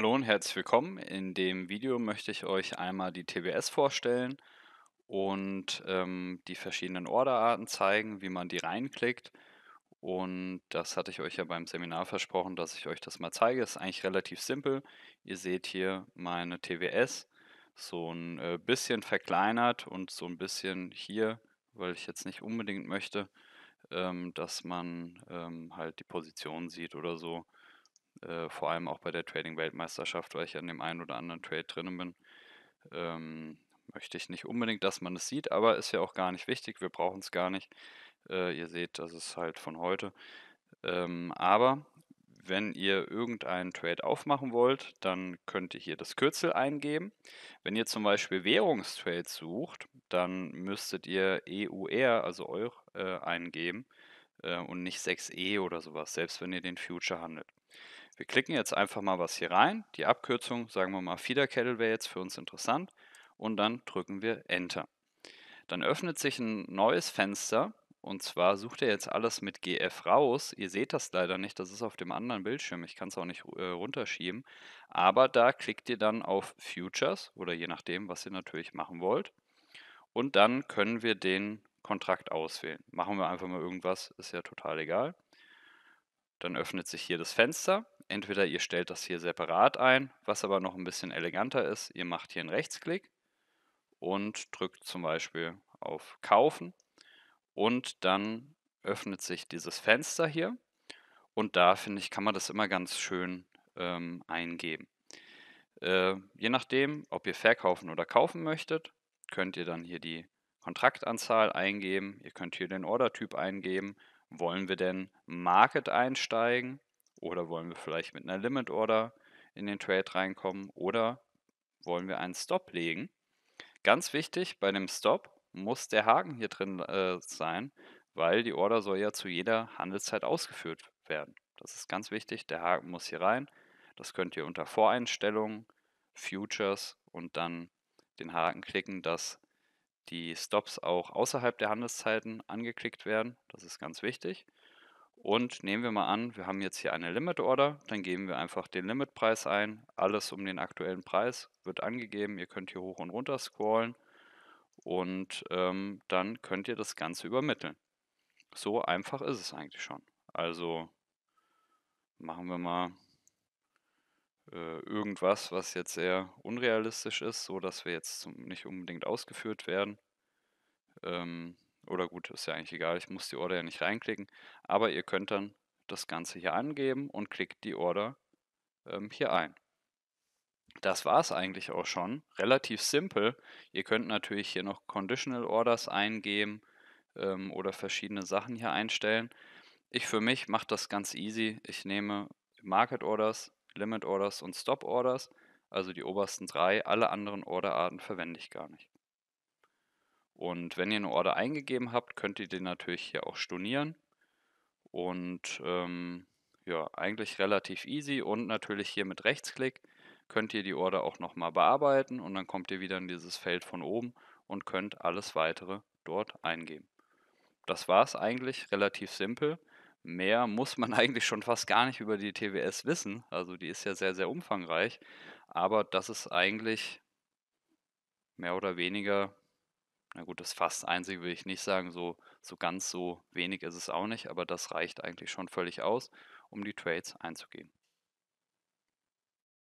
Hallo und herzlich willkommen. In dem Video möchte ich euch einmal die TBS vorstellen und ähm, die verschiedenen Orderarten zeigen, wie man die reinklickt. Und das hatte ich euch ja beim Seminar versprochen, dass ich euch das mal zeige. ist eigentlich relativ simpel. Ihr seht hier meine TWS so ein äh, bisschen verkleinert und so ein bisschen hier, weil ich jetzt nicht unbedingt möchte, ähm, dass man ähm, halt die Position sieht oder so äh, vor allem auch bei der Trading-Weltmeisterschaft, weil ich an dem einen oder anderen Trade drinnen bin. Ähm, möchte ich nicht unbedingt, dass man es sieht, aber ist ja auch gar nicht wichtig. Wir brauchen es gar nicht. Äh, ihr seht, das ist halt von heute. Ähm, aber wenn ihr irgendeinen Trade aufmachen wollt, dann könnt ihr hier das Kürzel eingeben. Wenn ihr zum Beispiel Währungstrades sucht, dann müsstet ihr EUR, also EUR, äh, eingeben äh, und nicht 6E oder sowas, selbst wenn ihr den Future handelt. Wir klicken jetzt einfach mal was hier rein, die Abkürzung, sagen wir mal Feeder Kettle wäre jetzt für uns interessant und dann drücken wir Enter. Dann öffnet sich ein neues Fenster und zwar sucht er jetzt alles mit GF raus. Ihr seht das leider nicht, das ist auf dem anderen Bildschirm, ich kann es auch nicht äh, runterschieben, aber da klickt ihr dann auf Futures oder je nachdem, was ihr natürlich machen wollt und dann können wir den Kontrakt auswählen. Machen wir einfach mal irgendwas, ist ja total egal. Dann öffnet sich hier das Fenster entweder ihr stellt das hier separat ein, was aber noch ein bisschen eleganter ist, ihr macht hier einen Rechtsklick und drückt zum Beispiel auf Kaufen und dann öffnet sich dieses Fenster hier und da finde ich, kann man das immer ganz schön ähm, eingeben. Äh, je nachdem, ob ihr verkaufen oder kaufen möchtet, könnt ihr dann hier die Kontraktanzahl eingeben, ihr könnt hier den Ordertyp eingeben, wollen wir denn Market einsteigen oder wollen wir vielleicht mit einer Limit Order in den Trade reinkommen? Oder wollen wir einen Stop legen? Ganz wichtig, bei dem Stop muss der Haken hier drin äh, sein, weil die Order soll ja zu jeder Handelszeit ausgeführt werden. Das ist ganz wichtig, der Haken muss hier rein. Das könnt ihr unter Voreinstellungen, Futures und dann den Haken klicken, dass die Stops auch außerhalb der Handelszeiten angeklickt werden. Das ist ganz wichtig. Und nehmen wir mal an, wir haben jetzt hier eine Limit Order, dann geben wir einfach den Limitpreis ein, alles um den aktuellen Preis wird angegeben, ihr könnt hier hoch und runter scrollen und ähm, dann könnt ihr das Ganze übermitteln. So einfach ist es eigentlich schon. Also machen wir mal äh, irgendwas, was jetzt sehr unrealistisch ist, so dass wir jetzt zum, nicht unbedingt ausgeführt werden. Ähm, oder gut, ist ja eigentlich egal, ich muss die Order ja nicht reinklicken. Aber ihr könnt dann das Ganze hier angeben und klickt die Order ähm, hier ein. Das war es eigentlich auch schon. Relativ simpel. Ihr könnt natürlich hier noch Conditional Orders eingeben ähm, oder verschiedene Sachen hier einstellen. Ich für mich mache das ganz easy. Ich nehme Market Orders, Limit Orders und Stop Orders, also die obersten drei. Alle anderen Orderarten verwende ich gar nicht. Und wenn ihr eine Order eingegeben habt, könnt ihr den natürlich hier auch stornieren. Und ähm, ja, eigentlich relativ easy. Und natürlich hier mit Rechtsklick könnt ihr die Order auch nochmal bearbeiten und dann kommt ihr wieder in dieses Feld von oben und könnt alles weitere dort eingeben. Das war es eigentlich, relativ simpel. Mehr muss man eigentlich schon fast gar nicht über die TWS wissen. Also die ist ja sehr, sehr umfangreich. Aber das ist eigentlich mehr oder weniger na gut, das fast einzige will ich nicht sagen, so, so ganz so wenig ist es auch nicht, aber das reicht eigentlich schon völlig aus, um die Trades einzugehen.